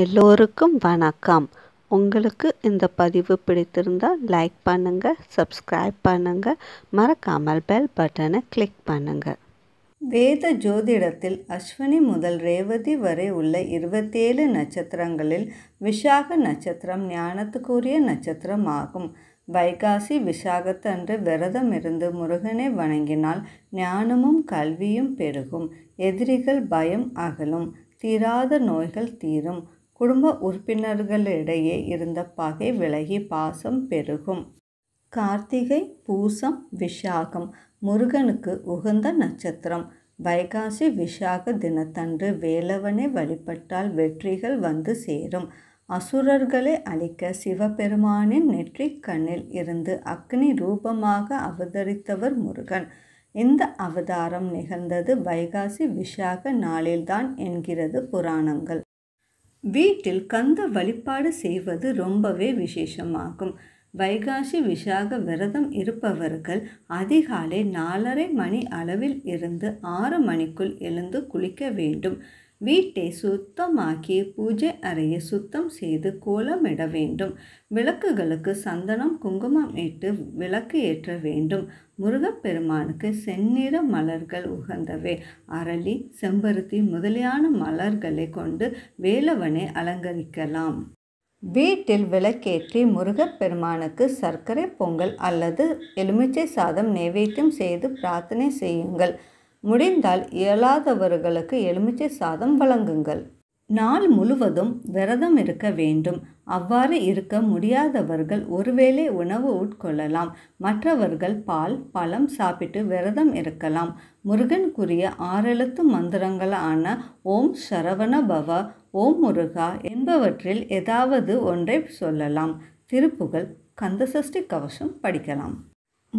எல்லோருக்கும் வணக்கம் உங்களுக்கு இந்த பதிவு பிடித்திருந்தால் லைக் பண்ணுங்கள் சப்ஸ்கிரைப் பண்ணுங்கள் மறக்காமல் பெல் பட்டனை கிளிக் பண்ணுங்கள் வேத ஜோதிடத்தில் அஸ்வினி முதல் ரேவதி வரை உள்ள இருபத்தேழு நட்சத்திரங்களில் விசாக நட்சத்திரம் ஞானத்துக்குரிய நட்சத்திரம் ஆகும் வைகாசி விசாகத்தன்று விரதம் இருந்து முருகனை வணங்கினால் ஞானமும் கல்வியும் பெருகும் எதிரிகள் பயம் அகலும் தீராத நோய்கள் தீரும் குடும்ப உறுப்பினர்களிடையே இருந்த பகை விலகி பாசம் பெருகும் கார்த்திகை பூசம் விஷாகம் முருகனுக்கு உகந்த நட்சத்திரம் வைகாசி விஷாக தினத்தன்று வேலவனை வழிபட்டால் வெற்றிகள் வந்து சேரும் அசுரர்களை அழிக்க சிவபெருமானின் நெற்றி கண்ணில் இருந்து அக்னி ரூபமாக அவதரித்தவர் முருகன் இந்த அவதாரம் நிகழ்ந்தது வைகாசி விஷாக நாளில்தான் என்கிறது புராணங்கள் வீட்டில் கந்த வழிபாடு செய்வது ரொம்பவே விசேஷமாகும் வைகாசி விசாக விரதம் இருப்பவர்கள் அதிகாலை நாலரை மணி அளவில் இருந்து ஆறு மணிக்குள் எழுந்து குளிக்க வேண்டும் வீட்டை சுத்தமாக்கி பூஜை அறையை சுத்தம் செய்து கோலமிட வேண்டும் விளக்குகளுக்கு சந்தனம் குங்குமம் இட்டு விளக்கு ஏற்ற வேண்டும் முருகப்பெருமானுக்கு செந்நிற மலர்கள் உகந்தவை அரளி செம்பருத்தி முதலியான மலர்களை கொண்டு வேலவனை அலங்கரிக்கலாம் வீட்டில் விளக்கேற்றி முருகப்பெருமானுக்கு சர்க்கரை பொங்கல் அல்லது எலுமிச்சை சாதம் நைவேத்தியம் செய்து பிரார்த்தனை செய்யுங்கள் முடிந்தால் இயலாதவர்களுக்கு எலுமிச்சை சாதம் வழங்குங்கள் நாள் முழுவதும் விரதம் இருக்க வேண்டும் அவ்வாறு இருக்க முடியாதவர்கள் ஒருவேளை உணவு உட்கொள்ளலாம் மற்றவர்கள் பால் பழம் சாப்பிட்டு விரதம் இருக்கலாம் முருகனுக்குரிய ஆறெழுத்து மந்திரங்களான ஓம் சரவண பவ ஓம் முருகா என்பவற்றில் ஏதாவது ஒன்றை சொல்லலாம் திருப்புகள் கந்தசஷ்டி கவசம் படிக்கலாம்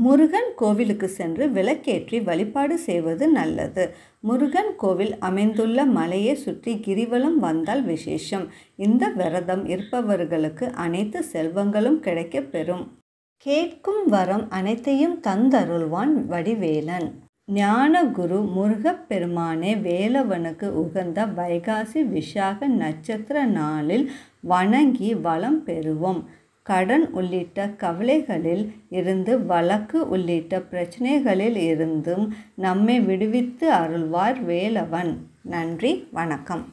முருகன் கோவிலுக்கு சென்று விளக்கேற்றி வழிபாடு செய்வது நல்லது முருகன் கோவில் அமைந்துள்ள மலையை சுற்றி கிரிவலம் வந்தால் விசேஷம் இந்த விரதம் இருப்பவர்களுக்கு அனைத்து செல்வங்களும் கிடைக்கப்பெறும் பெறும் கேட்கும் வரம் அனைத்தையும் தந்தருள்வான் வடிவேலன் ஞானகுரு குரு முருகப்பெருமானே வேலவனுக்கு உகந்த வைகாசி விசாக நட்சத்திர நாளில் வணங்கி வளம் பெறுவோம் கடன் உள்ளிட்ட கவலைகளில் இருந்து வழக்கு உள்ளிட்ட பிரச்சனைகளில் இருந்தும் நம்மை விடுவித்து அருள்வார் வேலவன் நன்றி வணக்கம்